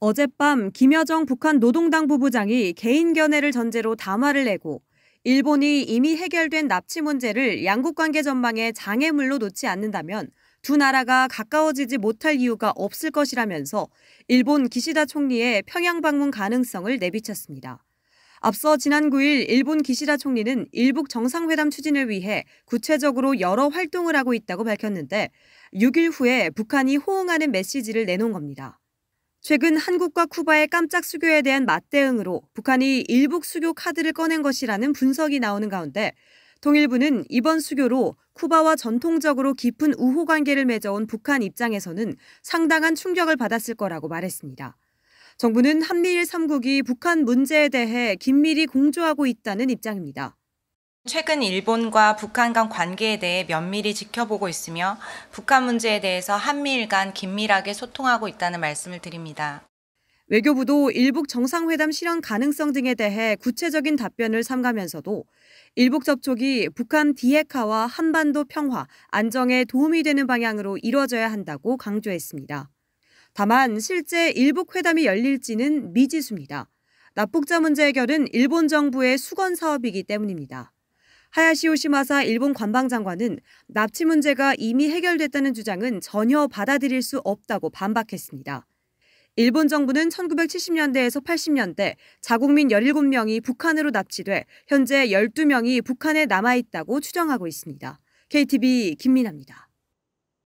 어젯밤 김여정 북한 노동당 부부장이 개인 견해를 전제로 담화를 내고 일본이 이미 해결된 납치 문제를 양국 관계 전망의 장애물로 놓지 않는다면 두 나라가 가까워지지 못할 이유가 없을 것이라면서 일본 기시다 총리의 평양 방문 가능성을 내비쳤습니다. 앞서 지난 9일 일본 기시다 총리는 일북 정상회담 추진을 위해 구체적으로 여러 활동을 하고 있다고 밝혔는데 6일 후에 북한이 호응하는 메시지를 내놓은 겁니다. 최근 한국과 쿠바의 깜짝 수교에 대한 맞대응으로 북한이 일북 수교 카드를 꺼낸 것이라는 분석이 나오는 가운데 통일부는 이번 수교로 쿠바와 전통적으로 깊은 우호 관계를 맺어온 북한 입장에서는 상당한 충격을 받았을 거라고 말했습니다. 정부는 한미일 3국이 북한 문제에 대해 긴밀히 공조하고 있다는 입장입니다. 최근 일본과 북한 간 관계에 대해 면밀히 지켜보고 있으며 북한 문제에 대해서 한미일 간 긴밀하게 소통하고 있다는 말씀을 드립니다. 외교부도 일북 정상회담 실현 가능성 등에 대해 구체적인 답변을 삼가면서도 일북 접촉이 북한 비핵화와 한반도 평화, 안정에 도움이 되는 방향으로 이뤄져야 한다고 강조했습니다. 다만 실제 일북 회담이 열릴지는 미지수입니다. 납북자 문제 해결은 일본 정부의 수건 사업이기 때문입니다. 하야시 오시마사 일본 관방장관은 납치 문제가 이미 해결됐다는 주장은 전혀 받아들일 수 없다고 반박했습니다. 일본 정부는 1970년대에서 80년대 자국민 17명이 북한으로 납치돼 현재 12명이 북한에 남아있다고 추정하고 있습니다. KTV 김민아입니다.